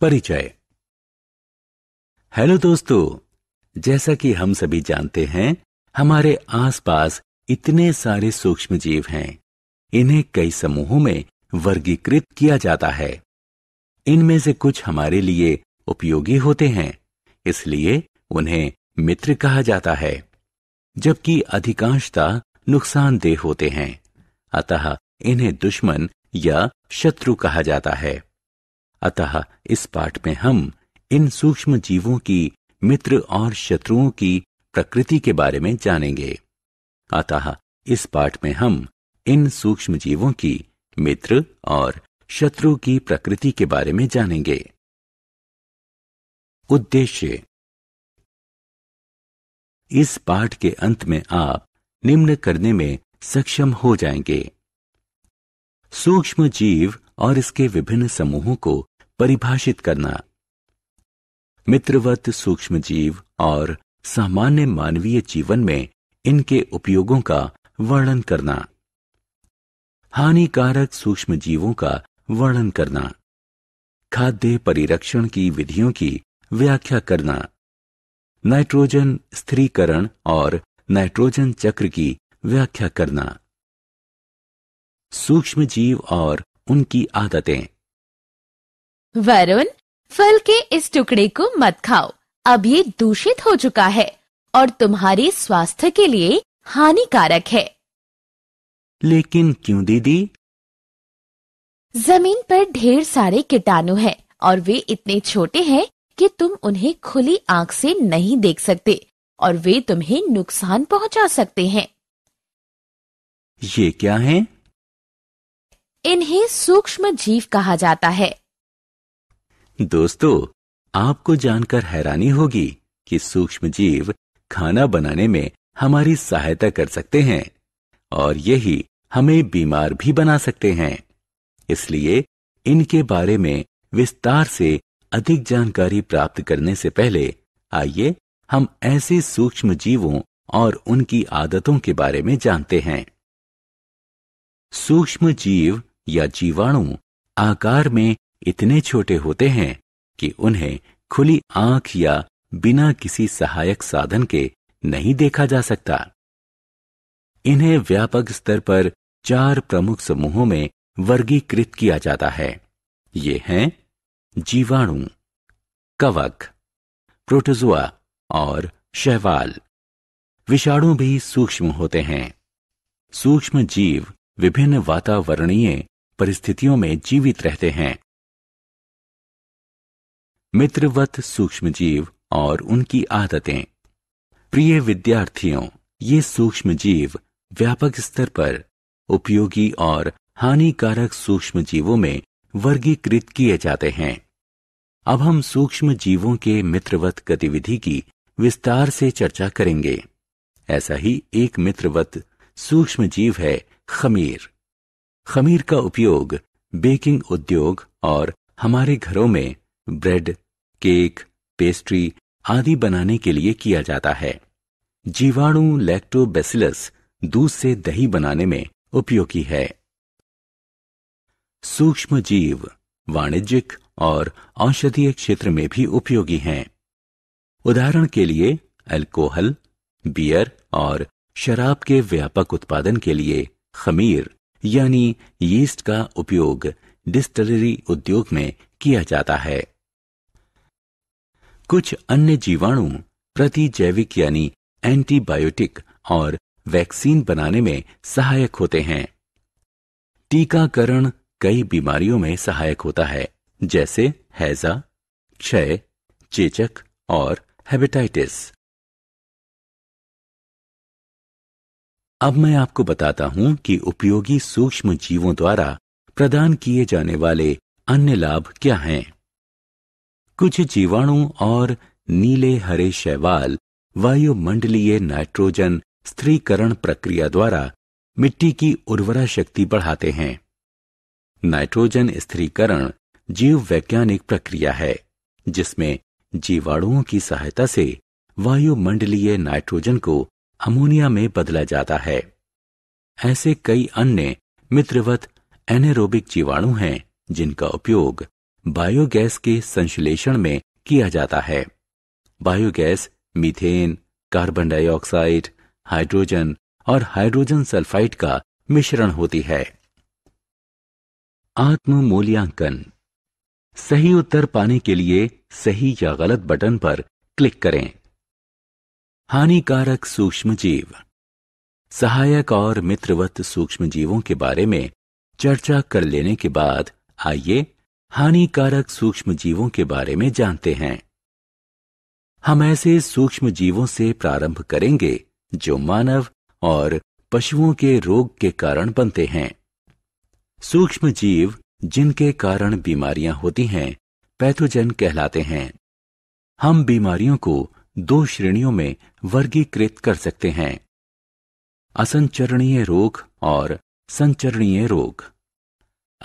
परिचय हेलो दोस्तों जैसा कि हम सभी जानते हैं हमारे आसपास इतने सारे सूक्ष्म जीव हैं इन्हें कई समूहों में वर्गीकृत किया जाता है इनमें से कुछ हमारे लिए उपयोगी होते हैं इसलिए उन्हें मित्र कहा जाता है जबकि अधिकांशता नुकसानदेह होते हैं अतः इन्हें दुश्मन या शत्रु कहा जाता है अतः इस पाठ में हम इन सूक्ष्म जीवों की मित्र और शत्रुओं की प्रकृति के बारे में जानेंगे अतः इस पाठ में हम इन सूक्ष्म जीवों की मित्र और शत्रु की प्रकृति के बारे में जानेंगे उद्देश्य इस पाठ के अंत में आप निम्न करने में सक्षम हो जाएंगे सूक्ष्म जीव और इसके विभिन्न समूहों को परिभाषित करना मित्रवत सूक्ष्म जीव और सामान्य मानवीय जीवन में इनके उपयोगों का वर्णन करना हानिकारक सूक्ष्म जीवों का वर्णन करना खाद्य परिरक्षण की विधियों की व्याख्या करना नाइट्रोजन स्थिरीकरण और नाइट्रोजन चक्र की व्याख्या करना सूक्ष्म जीव और उनकी आदतें वरुण फल के इस टुकड़े को मत खाओ अब ये दूषित हो चुका है और तुम्हारे स्वास्थ्य के लिए हानिकारक है लेकिन क्यों दीदी जमीन पर ढेर सारे कीटाणु हैं और वे इतने छोटे हैं कि तुम उन्हें खुली आंख से नहीं देख सकते और वे तुम्हें नुकसान पहुंचा सकते हैं ये क्या है इन्हें सूक्ष्म जीव कहा जाता है दोस्तों आपको जानकर हैरानी होगी कि सूक्ष्म जीव खाना बनाने में हमारी सहायता कर सकते हैं और यही हमें बीमार भी बना सकते हैं इसलिए इनके बारे में विस्तार से अधिक जानकारी प्राप्त करने से पहले आइए हम ऐसे सूक्ष्म जीवों और उनकी आदतों के बारे में जानते हैं सूक्ष्म जीव या जीवाणु आकार में इतने छोटे होते हैं कि उन्हें खुली आंख या बिना किसी सहायक साधन के नहीं देखा जा सकता इन्हें व्यापक स्तर पर चार प्रमुख समूहों में वर्गीकृत किया जाता है ये हैं जीवाणु कवक प्रोटोजुआ और शैवाल विषाणु भी सूक्ष्म होते हैं सूक्ष्म जीव विभिन्न वातावरणीय परिस्थितियों में जीवित रहते हैं मित्रवत सूक्ष्म जीव और उनकी आदतें प्रिय विद्यार्थियों ये सूक्ष्म जीव व्यापक स्तर पर उपयोगी और हानिकारक सूक्ष्म जीवों में वर्गीकृत किए जाते हैं अब हम सूक्ष्म जीवों के मित्रवत गतिविधि की विस्तार से चर्चा करेंगे ऐसा ही एक मित्रवत सूक्ष्म जीव है खमीर खमीर का उपयोग बेकिंग उद्योग और हमारे घरों में ब्रेड केक पेस्ट्री आदि बनाने के लिए किया जाता है जीवाणु लैक्टोबेसिलस दूध से दही बनाने में उपयोगी है सूक्ष्म जीव वाणिज्यिक और औषधीय क्षेत्र में भी उपयोगी हैं उदाहरण के लिए अल्कोहल बियर और शराब के व्यापक उत्पादन के लिए खमीर यानी यीस्ट का उपयोग डिस्टलरी उद्योग में किया जाता है कुछ अन्य जीवाणु प्रतिजैविक यानी एंटीबायोटिक और वैक्सीन बनाने में सहायक होते हैं टीकाकरण कई बीमारियों में सहायक होता है जैसे हैजा क्षय चेचक और हेपेटाइटिस अब मैं आपको बताता हूं कि उपयोगी सूक्ष्म जीवों द्वारा प्रदान किए जाने वाले अन्य लाभ क्या हैं कुछ जीवाणु और नीले हरे शैवाल वायुमंडलीय नाइट्रोजन स्त्रीकरण प्रक्रिया द्वारा मिट्टी की उर्वरा शक्ति बढ़ाते हैं नाइट्रोजन स्त्रीकरण जीव वैज्ञानिक प्रक्रिया है जिसमें जीवाणुओं की सहायता से वायुमंडलीय नाइट्रोजन को अमोनिया में बदला जाता है ऐसे कई अन्य मित्रवत एनेरोबिक जीवाणु हैं जिनका उपयोग बायोगैस के संश्लेषण में किया जाता है biogas methane carbon dioxide hydrogen और हाइड्रोजन सल्फाइड का मिश्रण होती है आत्म मूल्यांकन सही उत्तर पाने के लिए सही या गलत बटन पर क्लिक करें हानिकारक सूक्ष्म जीव सहायक और मित्रवत सूक्ष्म जीवों के बारे में चर्चा कर लेने के बाद आइए हानिकारक सूक्ष्म जीवों के बारे में जानते हैं हम ऐसे सूक्ष्म जीवों से प्रारंभ करेंगे जो मानव और पशुओं के रोग के कारण बनते हैं सूक्ष्म जीव जिनके कारण बीमारियां होती हैं पैथोजन कहलाते हैं हम बीमारियों को दो श्रेणियों में वर्गीकृत कर सकते हैं असंचरणीय रोग और संचरणीय रोग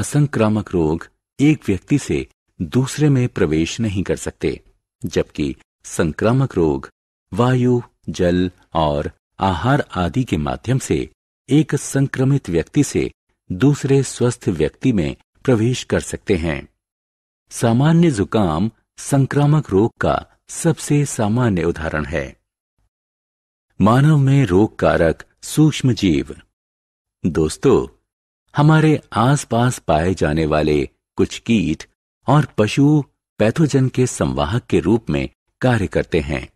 असंक्रामक रोग एक व्यक्ति से दूसरे में प्रवेश नहीं कर सकते जबकि संक्रामक रोग वायु जल और आहार आदि के माध्यम से एक संक्रमित व्यक्ति से दूसरे स्वस्थ व्यक्ति में प्रवेश कर सकते हैं सामान्य जुकाम संक्रामक रोग का सबसे सामान्य उदाहरण है मानव में रोग कारक सूक्ष्म जीव दोस्तों हमारे आसपास पाए जाने वाले कुछ कीट और पशु पैथोजन के संवाहक के रूप में कार्य करते हैं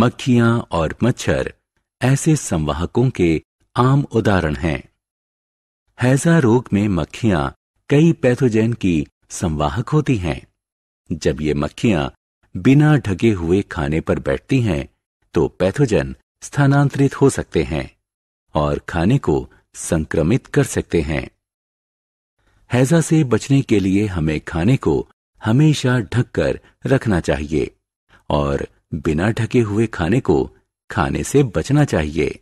मक्खियां और मच्छर ऐसे संवाहकों के आम उदाहरण हैं हैजा रोग में मक्खियां कई पैथोजन की संवाहक होती हैं जब ये मक्खियां बिना ढके हुए खाने पर बैठती हैं तो पैथोजन स्थानांतरित हो सकते हैं और खाने को संक्रमित कर सकते हैं हैजा से बचने के लिए हमें खाने को हमेशा ढककर रखना चाहिए और बिना ढके हुए खाने को खाने से बचना चाहिए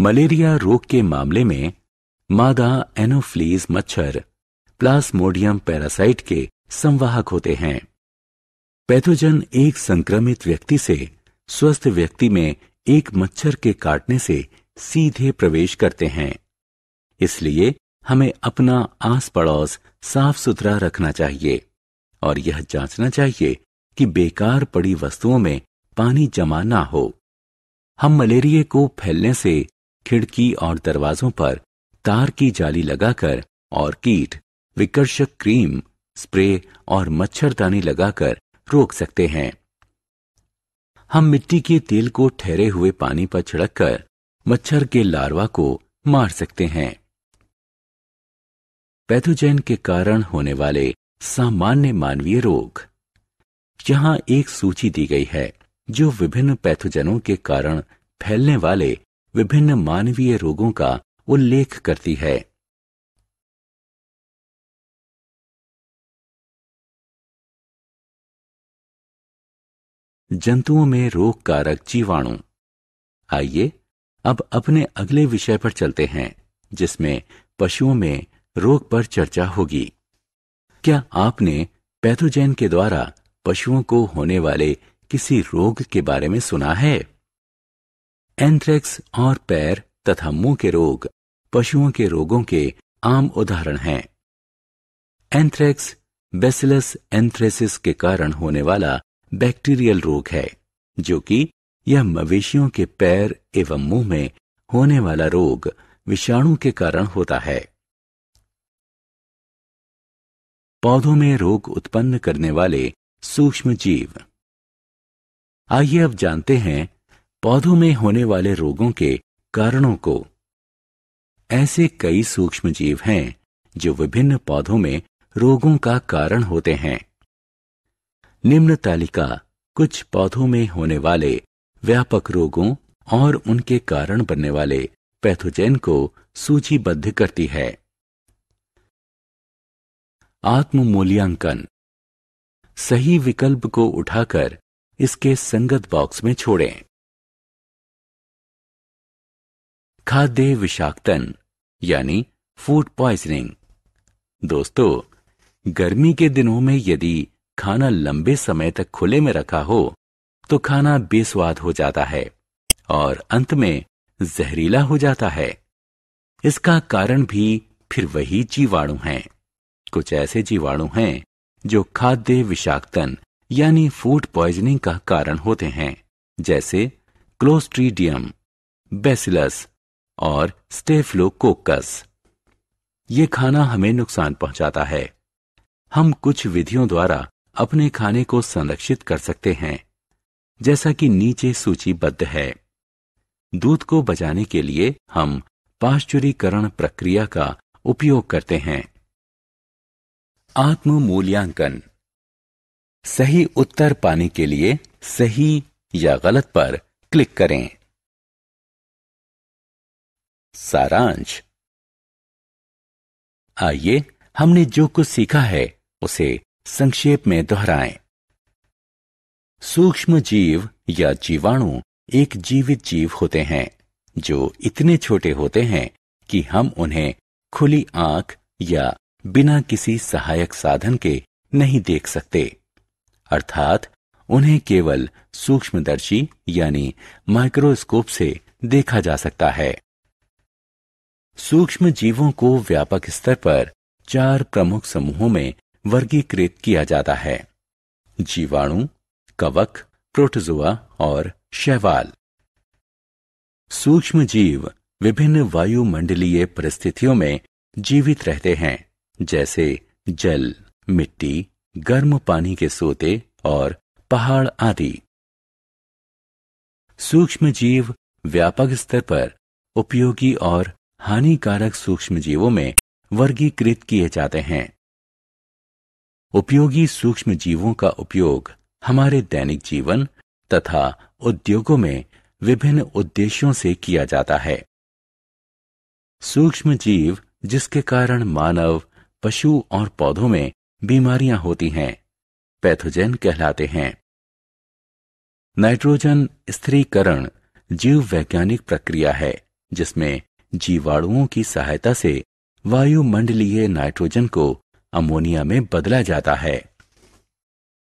मलेरिया रोग के मामले में मादा एनोफ्लीज मच्छर प्लास्मोडियम पैरासाइट के संवाहक होते हैं पैथोजन एक संक्रमित व्यक्ति से स्वस्थ व्यक्ति में एक मच्छर के काटने से सीधे प्रवेश करते हैं इसलिए हमें अपना आस पड़ोस साफ सुथरा रखना चाहिए और यह जांचना चाहिए कि बेकार पड़ी वस्तुओं में पानी जमा ना हो हम मलेरिया को फैलने से खिड़की और दरवाजों पर तार की जाली लगाकर और कीट विकर्षक क्रीम स्प्रे और मच्छरदानी लगाकर रोक सकते हैं हम मिट्टी के तेल को ठहरे हुए पानी पर छिड़ककर मच्छर के लार्वा को मार सकते हैं पैथोजेन के कारण होने वाले सामान्य मानवीय रोग यहां एक सूची दी गई है जो विभिन्न पैथोजनों के कारण फैलने वाले विभिन्न मानवीय रोगों का उल्लेख करती है जंतुओं में रोग कारक जीवाणु आइए अब अपने अगले विषय पर चलते हैं जिसमें पशुओं में रोग पर चर्चा होगी क्या आपने पैथोजेन के द्वारा पशुओं को होने वाले किसी रोग के बारे में सुना है एंथ्रेक्स और पैर तथा मुंह के रोग पशुओं के रोगों के आम उदाहरण हैं एंथ्रेक्स बेसिलस एंथ्रेसिस के कारण होने वाला बैक्टीरियल रोग है जो कि यह मवेशियों के पैर एवं मुंह में होने वाला रोग विषाणु के कारण होता है पौधों में रोग उत्पन्न करने वाले सूक्ष्म जीव आइए अब जानते हैं पौधों में होने वाले रोगों के कारणों को ऐसे कई सूक्ष्म जीव हैं जो विभिन्न पौधों में रोगों का कारण होते हैं निम्न तालिका कुछ पौधों में होने वाले व्यापक रोगों और उनके कारण बनने वाले पैथोजेन को सूचीबद्ध करती है आत्म मूल्यांकन सही विकल्प को उठाकर इसके संगत बॉक्स में छोड़ें खाद्य विषाक्तन यानी फूड पॉइजनिंग दोस्तों गर्मी के दिनों में यदि खाना लंबे समय तक खुले में रखा हो तो खाना बेस्वाद हो जाता है और अंत में जहरीला हो जाता है इसका कारण भी फिर वही जीवाणु हैं कुछ ऐसे जीवाणु हैं जो खाद्य विषाक्तन यानी फूड पॉइजनिंग का कारण होते हैं जैसे क्लोस्ट्रीडियम बेसिलस और स्टेफ्लोकोकस ये खाना हमें नुकसान पहुंचाता है हम कुछ विधियों द्वारा अपने खाने को संरक्षित कर सकते हैं जैसा कि नीचे सूचीबद्ध है दूध को बचाने के लिए हम पाश्चुरीकरण प्रक्रिया का उपयोग करते हैं आत्म मूल्यांकन सही उत्तर पाने के लिए सही या गलत पर क्लिक करें सारांश आइए हमने जो कुछ सीखा है उसे संक्षेप में दोहराएं। सूक्ष्म जीव या जीवाणु एक जीवित जीव होते हैं जो इतने छोटे होते हैं कि हम उन्हें खुली आंख या बिना किसी सहायक साधन के नहीं देख सकते अर्थात उन्हें केवल सूक्ष्मदर्शी यानी माइक्रोस्कोप से देखा जा सकता है सूक्ष्म जीवों को व्यापक स्तर पर चार प्रमुख समूहों में वर्गीकृत किया जाता है जीवाणु कवक प्रोटोजुआ और शैवाल सूक्ष्म जीव विभिन्न वायुमंडलीय परिस्थितियों में जीवित रहते हैं जैसे जल मिट्टी गर्म पानी के सोते और पहाड़ आदि सूक्ष्म जीव व्यापक स्तर पर उपयोगी और हानिकारक सूक्ष्म जीवों में वर्गीकृत किए जाते हैं उपयोगी सूक्ष्म जीवों का उपयोग हमारे दैनिक जीवन तथा उद्योगों में विभिन्न उद्देश्यों से किया जाता है सूक्ष्म जीव जिसके कारण मानव पशु और पौधों में बीमारियां होती हैं पैथोजेन कहलाते हैं नाइट्रोजन स्त्रीकरण जीव वैज्ञानिक प्रक्रिया है जिसमें जीवाणुओं की सहायता से वायुमंडलीय नाइट्रोजन को अमोनिया में बदला जाता है